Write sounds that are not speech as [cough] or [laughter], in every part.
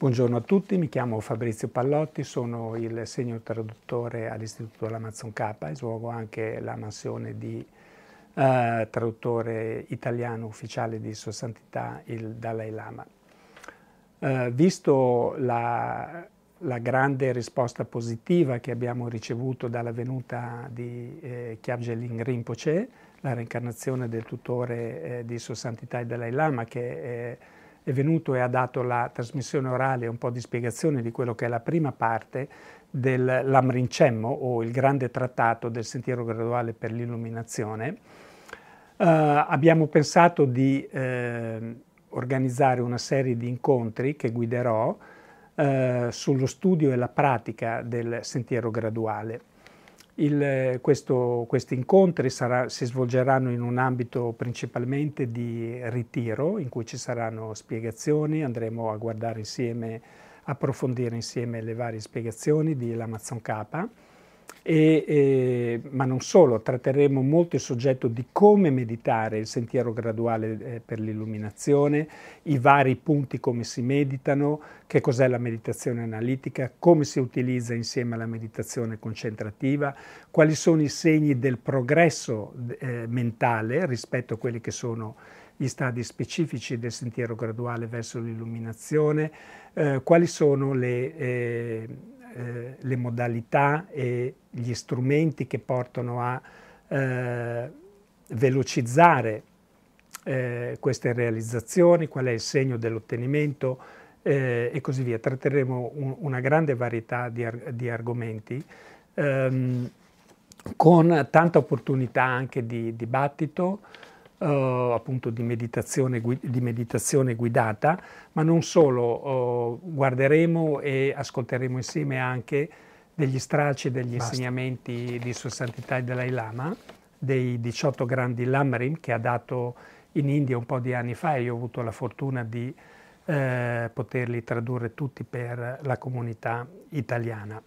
Buongiorno a tutti, mi chiamo Fabrizio Pallotti, sono il segno traduttore all'Istituto dell'Amazon K e svolgo anche la mansione di eh, traduttore italiano ufficiale di Sua Santità il Dalai Lama. Eh, visto la, la, grande risposta positiva che abbiamo ricevuto dalla venuta di eh, Khyabje Rinpoche, la reincarnazione del tutore eh, di Sua Santità il Dalai Lama che è eh, è venuto e ha dato la trasmissione orale un po' di spiegazione di quello che è la prima parte dell'Amrincemmo o il grande trattato del sentiero graduale per l'illuminazione. Uh, abbiamo pensato di eh, organizzare una serie di incontri che guiderò eh, sullo studio e la pratica del sentiero graduale questi incontri sarà, si svolgeranno in un ambito principalmente di ritiro, in cui ci saranno spiegazioni, andremo a guardare insieme, approfondire insieme le varie spiegazioni di Lamazon Capa e, eh, ma non solo, tratteremo molto il soggetto di come meditare il sentiero graduale eh, per l'illuminazione, i vari punti come si meditano, che cos'è la meditazione analitica, come si utilizza insieme alla meditazione concentrativa, quali sono i segni del progresso eh, mentale rispetto a quelli che sono gli stadi specifici del sentiero graduale verso l'illuminazione, eh, quali sono le eh, eh, le modalità e gli strumenti che portano a eh, velocizzare eh, queste realizzazioni, qual è il segno dell'ottenimento eh, e così via. Tratteremo un, una grande varietà di, ar di argomenti ehm, con tanta opportunità anche di dibattito eh, appunto di meditazione, di meditazione, guidata, ma non solo, eh, guarderemo e ascolteremo insieme anche degli stralci degli Basta. insegnamenti di Sua Santità e Dalai Lama, dei 18 grandi Lamrim che ha dato in India un po' di anni fa e io ho avuto la fortuna di eh, poterli tradurre tutti per la comunità italiana.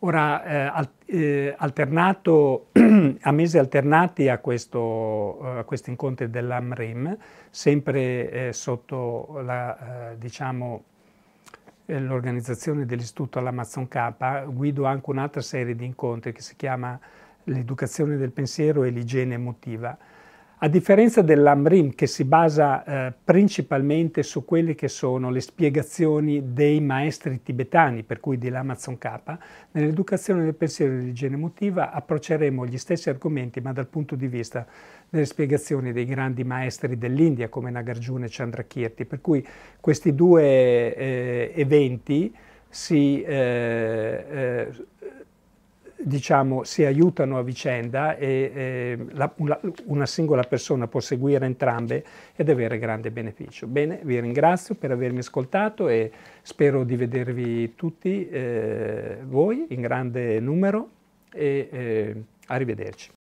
Ora, eh, al, eh, alternato, [clears throat] a mesi alternati a, questo, eh, a questi incontri dell'AMRIM, sempre eh, sotto la, eh, diciamo, eh, l'organizzazione dell'Istituto all'Amazon K, guido anche un'altra serie di incontri che si chiama L'educazione del pensiero e l'igiene emotiva a differenza dell'AMRIM che si basa eh, principalmente su quelle che sono le spiegazioni dei maestri tibetani, per cui dell'Amazon K, nell'educazione del pensiero e dell'igiene emotiva approceremo gli stessi argomenti ma dal punto di vista delle spiegazioni dei grandi maestri dell'India come Nagarjuna e Chandrakirti, per cui questi due eh, eventi si eh, eh diciamo, si aiutano a vicenda e eh, la, una, una, singola persona può seguire entrambe ed avere grande beneficio. Bene, vi ringrazio per avermi ascoltato e spero di vedervi tutti eh, voi in grande numero e eh, arrivederci.